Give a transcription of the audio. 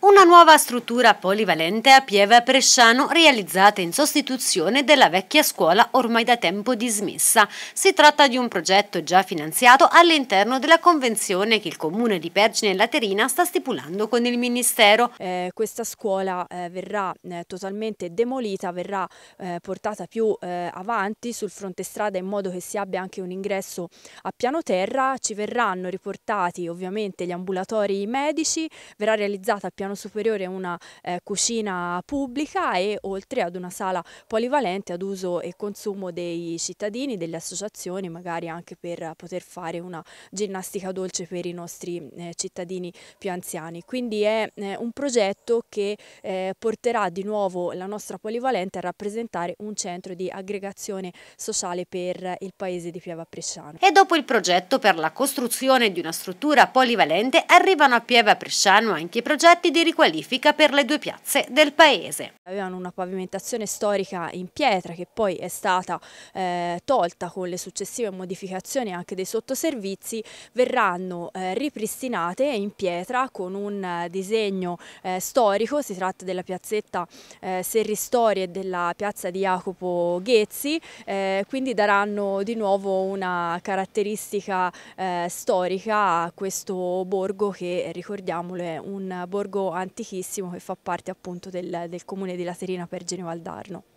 una nuova struttura polivalente a Pieve Bresciano realizzata in sostituzione della vecchia scuola ormai da tempo dismessa. Si tratta di un progetto già finanziato all'interno della convenzione che il comune di Pergine e Laterina sta stipulando con il Ministero. Eh, questa scuola eh, verrà eh, totalmente demolita, verrà eh, portata più eh, avanti sul fronte strada in modo che si abbia anche un ingresso a piano terra, ci verranno riportati ovviamente gli ambulatori medici, verrà realizzata a piano piano superiore una eh, cucina pubblica e oltre ad una sala polivalente ad uso e consumo dei cittadini, delle associazioni, magari anche per poter fare una ginnastica dolce per i nostri eh, cittadini più anziani. Quindi è eh, un progetto che eh, porterà di nuovo la nostra polivalente a rappresentare un centro di aggregazione sociale per il paese di Pieva Presciano. E dopo il progetto per la costruzione di una struttura polivalente arrivano a Pieva Presciano anche i progetti di di riqualifica per le due piazze del paese. Avevano una pavimentazione storica in pietra che poi è stata eh, tolta con le successive modificazioni anche dei sottoservizi, verranno eh, ripristinate in pietra con un eh, disegno eh, storico, si tratta della piazzetta eh, Serristori e della piazza di Jacopo Ghezzi, eh, quindi daranno di nuovo una caratteristica storica a questo borgo che ricordiamolo è un borgo antichissimo che fa parte appunto del, del comune di Laterina per Genova Aldarno.